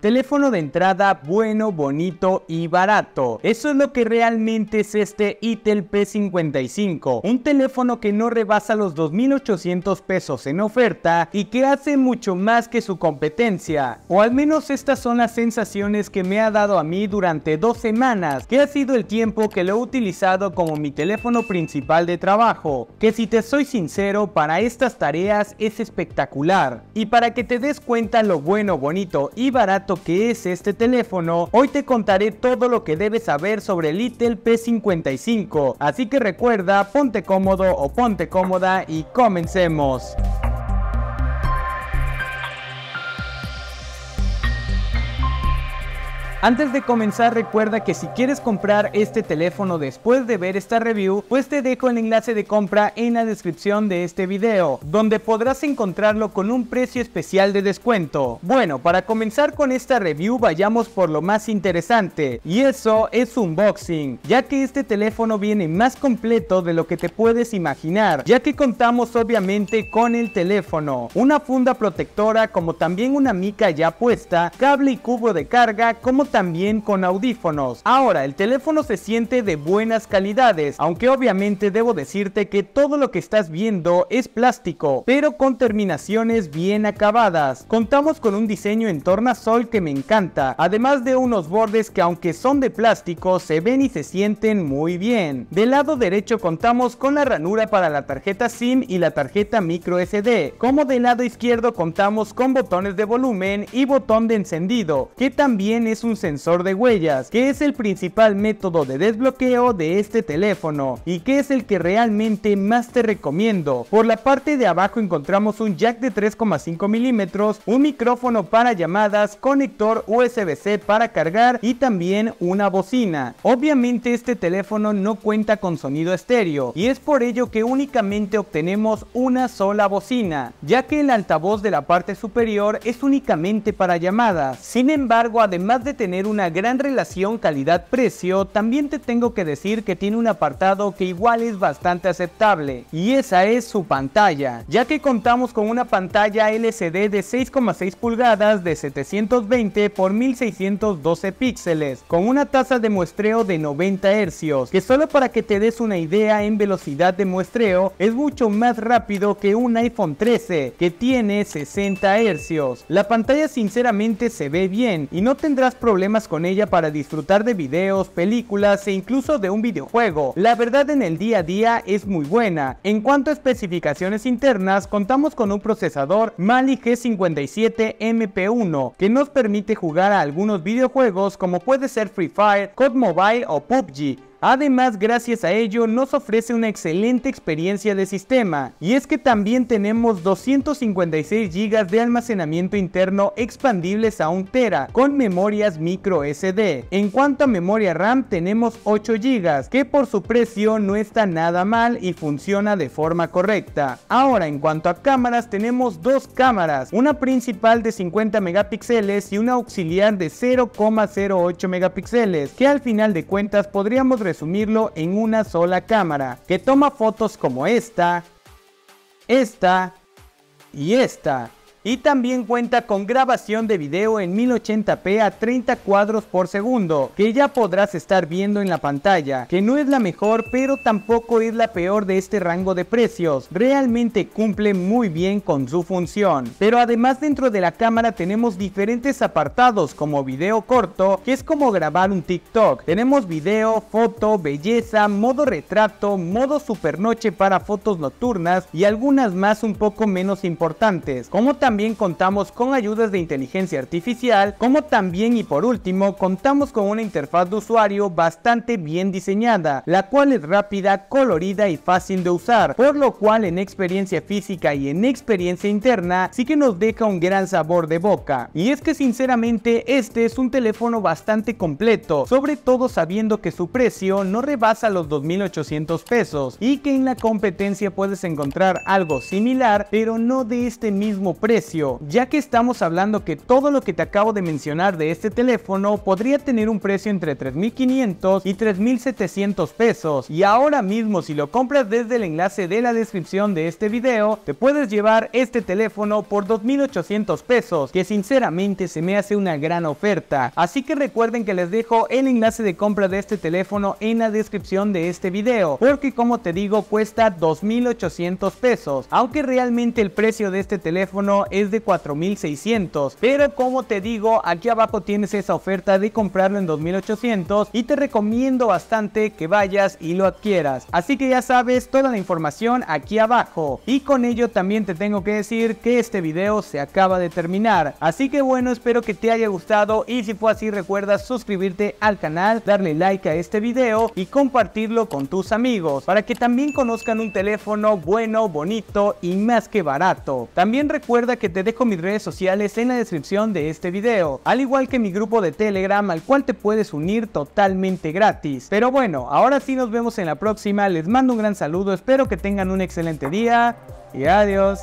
Teléfono de entrada bueno, bonito y barato. Eso es lo que realmente es este Itel P55. Un teléfono que no rebasa los 2.800 pesos en oferta y que hace mucho más que su competencia. O al menos estas son las sensaciones que me ha dado a mí durante dos semanas, que ha sido el tiempo que lo he utilizado como mi teléfono principal de trabajo. Que si te soy sincero, para estas tareas es espectacular. Y para que te des cuenta lo bueno, bonito y barato Qué que es este teléfono, hoy te contaré todo lo que debes saber sobre el P55. Así que recuerda, ponte cómodo o ponte cómoda y comencemos. Antes de comenzar recuerda que si quieres comprar este teléfono después de ver esta review, pues te dejo el enlace de compra en la descripción de este video, donde podrás encontrarlo con un precio especial de descuento. Bueno, para comenzar con esta review vayamos por lo más interesante, y eso es unboxing, ya que este teléfono viene más completo de lo que te puedes imaginar, ya que contamos obviamente con el teléfono, una funda protectora como también una mica ya puesta, cable y cubo de carga como también con audífonos. Ahora, el teléfono se siente de buenas calidades, aunque obviamente debo decirte que todo lo que estás viendo es plástico, pero con terminaciones bien acabadas. Contamos con un diseño en tornasol que me encanta, además de unos bordes que aunque son de plástico, se ven y se sienten muy bien. Del lado derecho contamos con la ranura para la tarjeta SIM y la tarjeta micro SD, como del lado izquierdo contamos con botones de volumen y botón de encendido, que también es un sensor de huellas, que es el principal método de desbloqueo de este teléfono y que es el que realmente más te recomiendo. Por la parte de abajo encontramos un jack de 3,5 milímetros, un micrófono para llamadas, conector USB-C para cargar y también una bocina. Obviamente este teléfono no cuenta con sonido estéreo y es por ello que únicamente obtenemos una sola bocina, ya que el altavoz de la parte superior es únicamente para llamadas. Sin embargo, además de tener tener una gran relación calidad-precio, también te tengo que decir que tiene un apartado que igual es bastante aceptable, y esa es su pantalla, ya que contamos con una pantalla LCD de 6,6 pulgadas de 720 por 1612 píxeles, con una tasa de muestreo de 90 hercios que solo para que te des una idea en velocidad de muestreo, es mucho más rápido que un iPhone 13, que tiene 60 hercios La pantalla sinceramente se ve bien, y no tendrás problemas con ella para disfrutar de videos, películas e incluso de un videojuego. La verdad en el día a día es muy buena. En cuanto a especificaciones internas, contamos con un procesador Mali G57 MP1 que nos permite jugar a algunos videojuegos como puede ser Free Fire, COD Mobile o PUBG Además, gracias a ello nos ofrece una excelente experiencia de sistema, y es que también tenemos 256 GB de almacenamiento interno expandibles a 1 tera con memorias micro SD. En cuanto a memoria RAM tenemos 8 GB, que por su precio no está nada mal y funciona de forma correcta. Ahora, en cuanto a cámaras, tenemos dos cámaras, una principal de 50 megapíxeles y una auxiliar de 0,08 megapíxeles, que al final de cuentas podríamos resumirlo en una sola cámara, que toma fotos como esta, esta y esta y también cuenta con grabación de video en 1080p a 30 cuadros por segundo, que ya podrás estar viendo en la pantalla, que no es la mejor pero tampoco es la peor de este rango de precios, realmente cumple muy bien con su función. Pero además dentro de la cámara tenemos diferentes apartados como video corto, que es como grabar un TikTok, tenemos video, foto, belleza, modo retrato, modo supernoche para fotos nocturnas y algunas más un poco menos importantes, como también contamos con ayudas de inteligencia artificial, como también y por último contamos con una interfaz de usuario bastante bien diseñada, la cual es rápida, colorida y fácil de usar, por lo cual en experiencia física y en experiencia interna sí que nos deja un gran sabor de boca. Y es que sinceramente este es un teléfono bastante completo, sobre todo sabiendo que su precio no rebasa los 2.800 pesos y que en la competencia puedes encontrar algo similar pero no de este mismo precio ya que estamos hablando que todo lo que te acabo de mencionar de este teléfono podría tener un precio entre 3.500 y 3.700 pesos y ahora mismo si lo compras desde el enlace de la descripción de este video te puedes llevar este teléfono por 2.800 pesos que sinceramente se me hace una gran oferta así que recuerden que les dejo el enlace de compra de este teléfono en la descripción de este video porque como te digo cuesta 2.800 pesos aunque realmente el precio de este teléfono es de 4600 pero como te digo aquí abajo tienes esa oferta de comprarlo en 2800 y te recomiendo bastante que vayas y lo adquieras así que ya sabes toda la información aquí abajo y con ello también te tengo que decir que este video se acaba de terminar así que bueno espero que te haya gustado y si fue así recuerda suscribirte al canal darle like a este video y compartirlo con tus amigos para que también conozcan un teléfono bueno bonito y más que barato también recuerda que te dejo mis redes sociales en la descripción de este video, al igual que mi grupo de Telegram al cual te puedes unir totalmente gratis. Pero bueno, ahora sí nos vemos en la próxima, les mando un gran saludo, espero que tengan un excelente día y adiós.